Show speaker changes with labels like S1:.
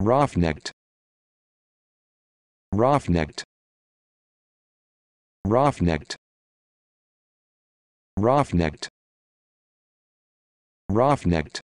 S1: Rough-necked rough-necked rough-necked necked necked